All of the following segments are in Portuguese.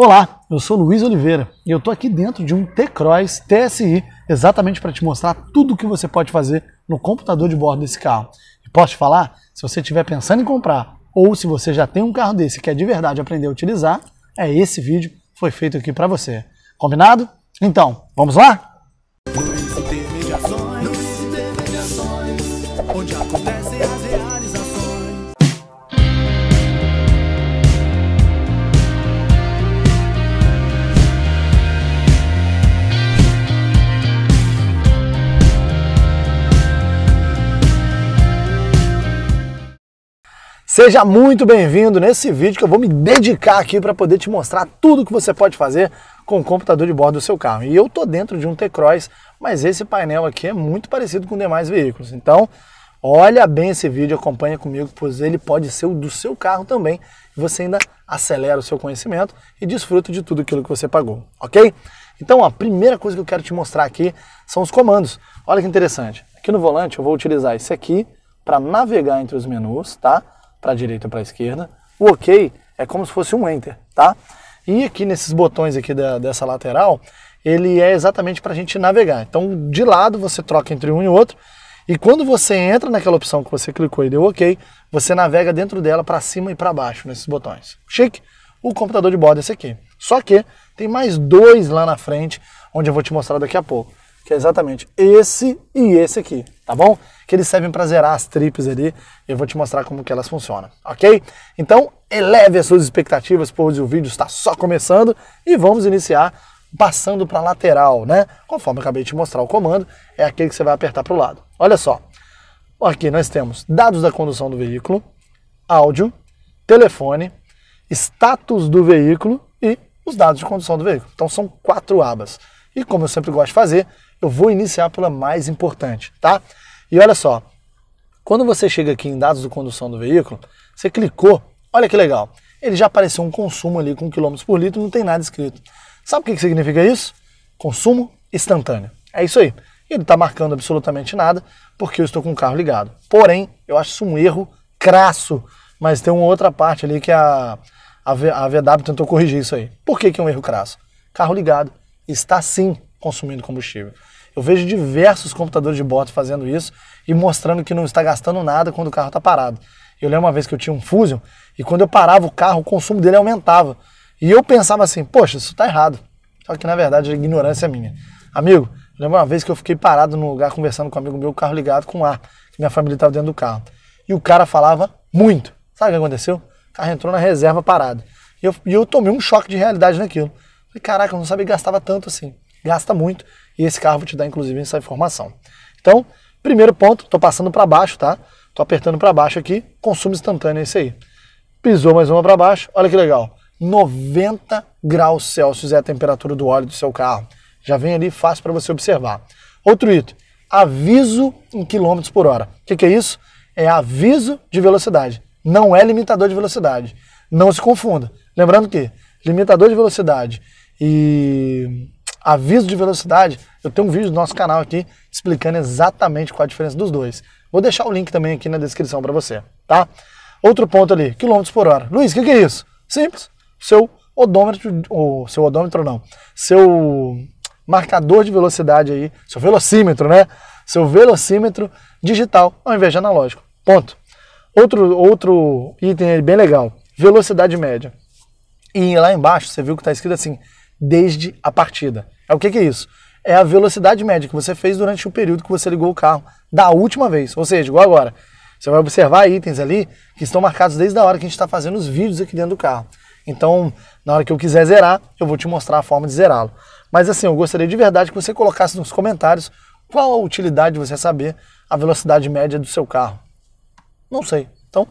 Olá, eu sou Luiz Oliveira e eu estou aqui dentro de um T-Cross TSI exatamente para te mostrar tudo o que você pode fazer no computador de bordo desse carro. E posso te falar, se você estiver pensando em comprar ou se você já tem um carro desse e quer de verdade aprender a utilizar, é esse vídeo foi feito aqui para você. Combinado? Então, vamos lá? Seja muito bem-vindo nesse vídeo que eu vou me dedicar aqui para poder te mostrar tudo que você pode fazer com o computador de bordo do seu carro. E eu tô dentro de um T-Cross, mas esse painel aqui é muito parecido com demais veículos. Então, olha bem esse vídeo, acompanha comigo, pois ele pode ser o do seu carro também. e Você ainda acelera o seu conhecimento e desfruta de tudo aquilo que você pagou, ok? Então, a primeira coisa que eu quero te mostrar aqui são os comandos. Olha que interessante. Aqui no volante eu vou utilizar esse aqui para navegar entre os menus, tá? para a direita ou para a esquerda. O OK é como se fosse um Enter, tá? E aqui nesses botões aqui da, dessa lateral, ele é exatamente para a gente navegar. Então, de lado você troca entre um e outro. E quando você entra naquela opção que você clicou e deu OK, você navega dentro dela para cima e para baixo nesses botões. Chique! O computador de bordo é esse aqui. Só que tem mais dois lá na frente, onde eu vou te mostrar daqui a pouco, que é exatamente esse e esse aqui tá bom? Que eles servem para zerar as tripes ali. Eu vou te mostrar como que elas funcionam, ok? Então, eleve as suas expectativas, pois o vídeo está só começando e vamos iniciar passando para a lateral, né? Conforme eu acabei de mostrar o comando, é aquele que você vai apertar para o lado. Olha só. Aqui nós temos dados da condução do veículo, áudio, telefone, status do veículo e os dados de condução do veículo. Então são quatro abas. E como eu sempre gosto de fazer, eu vou iniciar pela mais importante, tá? E olha só, quando você chega aqui em dados de condução do veículo, você clicou, olha que legal, ele já apareceu um consumo ali com quilômetros por litro, não tem nada escrito. Sabe o que, que significa isso? Consumo instantâneo. É isso aí. Ele está marcando absolutamente nada porque eu estou com o carro ligado. Porém, eu acho isso um erro crasso, mas tem uma outra parte ali que a, a, VW tentou corrigir isso aí. Por que, que é um erro crasso? Carro ligado está sim consumindo combustível. Eu vejo diversos computadores de bordo fazendo isso e mostrando que não está gastando nada quando o carro está parado. Eu lembro uma vez que eu tinha um Fusion e quando eu parava o carro, o consumo dele aumentava. E eu pensava assim, poxa, isso está errado. Só que na verdade a ignorância é minha. Amigo, lembro uma vez que eu fiquei parado num lugar conversando com um amigo meu, o carro ligado com ar, que minha família estava dentro do carro. E o cara falava muito. Sabe o que aconteceu? O carro entrou na reserva parado. E eu, e eu tomei um choque de realidade naquilo. Falei, caraca, eu não sabia que gastava tanto assim gasta muito e esse carro vai te dar inclusive essa informação. Então, primeiro ponto, estou passando para baixo, tá? Estou apertando para baixo aqui, consumo instantâneo é esse aí. Pisou mais uma para baixo, olha que legal. 90 graus Celsius é a temperatura do óleo do seu carro. Já vem ali fácil para você observar. Outro item, aviso em quilômetros por hora. O que, que é isso? É aviso de velocidade, não é limitador de velocidade. Não se confunda. Lembrando que limitador de velocidade e aviso de velocidade, eu tenho um vídeo do nosso canal aqui explicando exatamente qual a diferença dos dois. Vou deixar o link também aqui na descrição para você, tá? Outro ponto ali, quilômetros por hora. Luiz, o que, que, é isso? Simples. Seu odômetro, ou seu odômetro não, seu marcador de velocidade aí, seu velocímetro, né? Seu velocímetro digital ao invés de analógico. Ponto. Outro, outro item bem legal, velocidade média. E lá embaixo você viu que está escrito assim, desde a partida. É o que, que é isso? É a velocidade média que você fez durante o período que você ligou o carro da última vez, ou seja, igual agora. Você vai observar itens ali que estão marcados desde a hora que a gente está fazendo os vídeos aqui dentro do carro. Então, na hora que eu quiser zerar, eu vou te mostrar a forma de zerá-lo. Mas assim, eu gostaria de verdade que você colocasse nos comentários qual a utilidade de você saber a velocidade média do seu carro. Não sei. Então,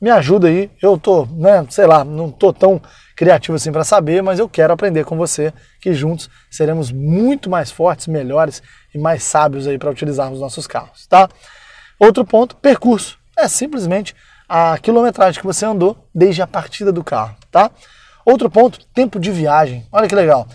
me ajuda aí. Eu tô, né, sei lá, não tô tão criativo assim para saber, mas eu quero aprender com você que juntos seremos muito mais fortes, melhores e mais sábios aí para utilizarmos nossos carros, tá? Outro ponto, percurso. É simplesmente a quilometragem que você andou desde a partida do carro, tá? Outro ponto, tempo de viagem. Olha que legal.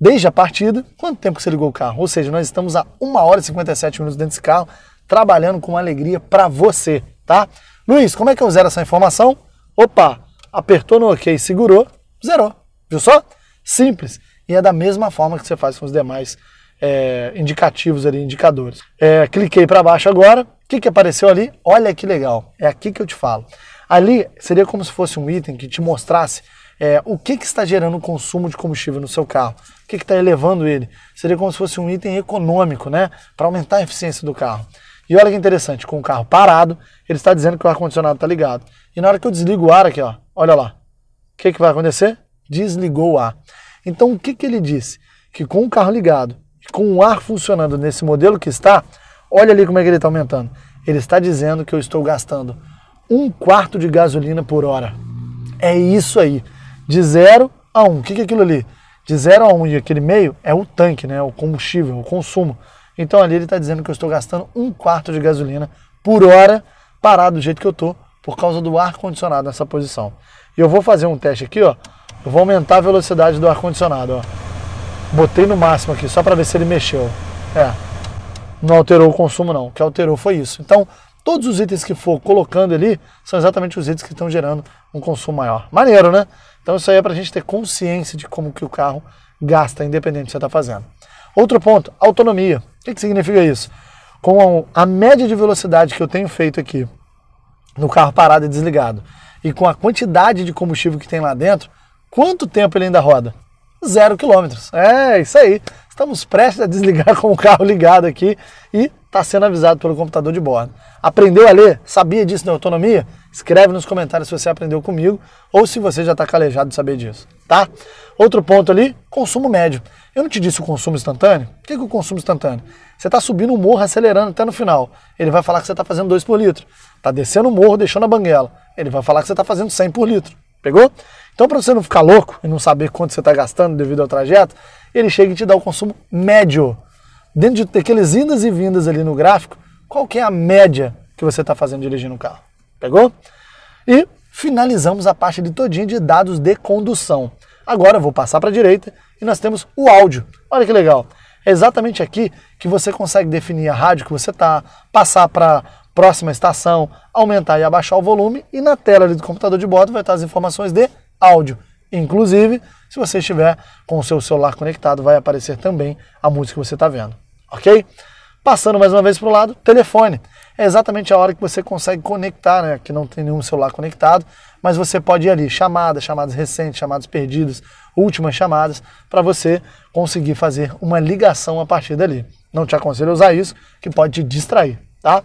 Desde a partida, quanto tempo que você ligou o carro? Ou seja, nós estamos a 1 hora e 57 minutos dentro desse carro, trabalhando com alegria para você, tá? Luiz, como é que eu zero essa informação? Opa, apertou no OK, segurou, Zerou. Viu só? Simples. E é da mesma forma que você faz com os demais é, indicativos ali, indicadores. É, cliquei para baixo agora. O que, que apareceu ali? Olha que legal. É aqui que eu te falo. Ali seria como se fosse um item que te mostrasse é, o que, que está gerando o consumo de combustível no seu carro, o que está elevando ele. Seria como se fosse um item econômico, né? Para aumentar a eficiência do carro. E olha que interessante, com o carro parado, ele está dizendo que o ar-condicionado está ligado. E na hora que eu desligo o ar aqui, ó, olha lá, o que, que vai acontecer? Desligou o ar. Então, o que, que ele disse? Que com o carro ligado, com o ar funcionando nesse modelo que está, olha ali como é que ele está aumentando. Ele está dizendo que eu estou gastando um quarto de gasolina por hora. É isso aí. De zero a Um. O que, que é aquilo ali? De zero a um, e aquele meio é o tanque, né? o combustível, o consumo. Então ali ele está dizendo que eu estou gastando um quarto de gasolina por hora parado do jeito que eu estou por causa do ar condicionado nessa posição. E eu vou fazer um teste aqui, ó. Eu vou aumentar a velocidade do ar-condicionado, ó. Botei no máximo aqui, só para ver se ele mexeu. É, não alterou o consumo não. O que alterou foi isso. Então, todos os itens que for colocando ali são exatamente os itens que estão gerando um consumo maior. Maneiro, né? Então isso aí é para a gente ter consciência de como que o carro gasta, independente do que você está fazendo. Outro ponto, autonomia. O que, que significa isso? Com a, a média de velocidade que eu tenho feito aqui no carro parado e desligado, e com a quantidade de combustível que tem lá dentro, quanto tempo ele ainda roda? Zero quilômetros. É isso aí. Estamos prestes a desligar com o carro ligado aqui e está sendo avisado pelo computador de bordo. Aprendeu a ler? Sabia disso na autonomia? Escreve nos comentários se você aprendeu comigo ou se você já está calejado de saber disso, tá? Outro ponto ali, consumo médio. Eu não te disse o consumo instantâneo? O que é, que é o consumo instantâneo? Você está subindo o um morro acelerando até no final. Ele vai falar que você está fazendo 2 por litro. Está descendo o um morro, deixando a banguela ele vai falar que você está fazendo 100 por litro. Pegou? Então, para você não ficar louco e não saber quanto você está gastando devido ao trajeto, ele chega e te dá o consumo médio. Dentro de aqueles indas e vindas ali no gráfico, qual que é a média que você está fazendo dirigindo o carro? Pegou? E finalizamos a parte de todinha de dados de condução. Agora vou passar para a direita e nós temos o áudio. Olha que legal. É exatamente aqui que você consegue definir a rádio que você está, passar para próxima estação, aumentar e abaixar o volume e na tela do computador de bordo vai estar as informações de áudio. Inclusive, se você estiver com o seu celular conectado, vai aparecer também a música que você está vendo, ok? Passando mais uma vez para o lado, telefone. É exatamente a hora que você consegue conectar, né? Que não tem nenhum celular conectado, mas você pode ir ali, chamadas, chamadas recentes, chamadas perdidas, últimas chamadas, para você conseguir fazer uma ligação a partir dali. Não te aconselho a usar isso, que pode te distrair, tá?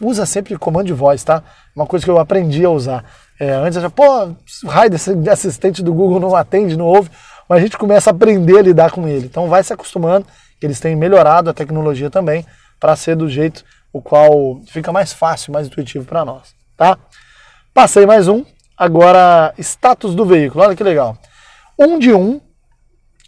usa sempre comando de voz, tá? Uma coisa que eu aprendi a usar. É, antes eu já, pô, raio desse assistente do Google não atende, não ouve, mas a gente começa a aprender a lidar com ele. Então vai se acostumando, eles têm melhorado a tecnologia também para ser do jeito o qual fica mais fácil, mais intuitivo para nós, tá? Passei mais um, agora status do veículo, olha que legal. Um de um,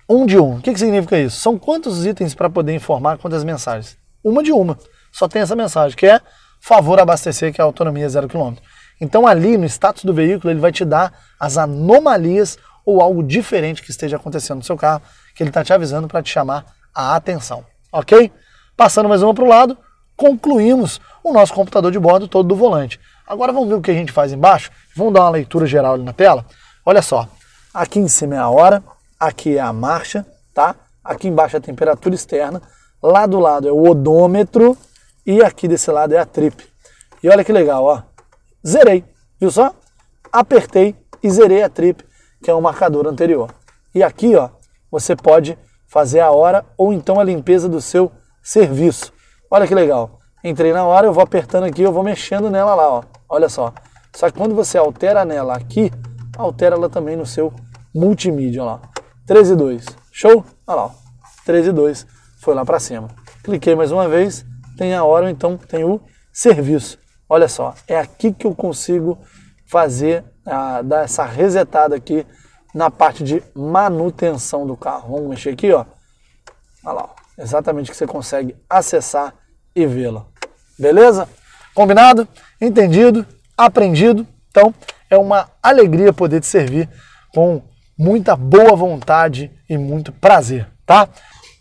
um de um, o que, que significa isso? São quantos itens para poder informar quantas mensagens? Uma de uma, só tem essa mensagem, que é favor abastecer, que é a autonomia zero quilômetro. Então ali no status do veículo ele vai te dar as anomalias ou algo diferente que esteja acontecendo no seu carro, que ele está te avisando para te chamar a atenção, ok? Passando mais uma para o lado, concluímos o nosso computador de bordo todo do volante. Agora vamos ver o que a gente faz embaixo? Vamos dar uma leitura geral ali na tela? Olha só, aqui em cima é a hora, aqui é a marcha, tá? Aqui embaixo é a temperatura externa, lá do lado é o odômetro, e aqui desse lado é a trip. E olha que legal, ó. Zerei, viu só? Apertei e zerei a trip, que é o marcador anterior. E aqui, ó, você pode fazer a hora ou então a limpeza do seu serviço. Olha que legal. Entrei na hora, eu vou apertando aqui, eu vou mexendo nela lá, ó. Olha só. Só que quando você altera nela aqui, altera ela também no seu multimídia, ó. lá. e Show? Olha lá, ó. 13.2. e Foi lá para cima. Cliquei mais uma vez tem a hora, então tem o serviço. Olha só, é aqui que eu consigo fazer, a ah, dar essa resetada aqui na parte de manutenção do carro. Vamos mexer aqui, ó. Olha lá, ó. exatamente que você consegue acessar e vê-la. Beleza? Combinado? Entendido? Aprendido? Então, é uma alegria poder te servir com muita boa vontade e muito prazer, tá?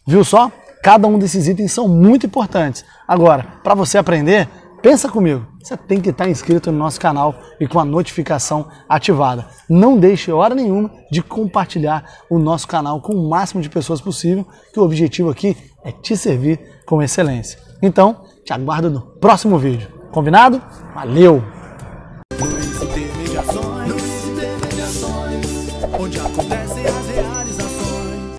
Viu só? Cada um desses itens são muito importantes. Agora, para você aprender, pensa comigo. Você tem que estar tá inscrito no nosso canal e com a notificação ativada. Não deixe hora nenhuma de compartilhar o nosso canal com o máximo de pessoas possível, que o objetivo aqui é te servir com excelência. Então, te aguardo no próximo vídeo. Combinado? Valeu!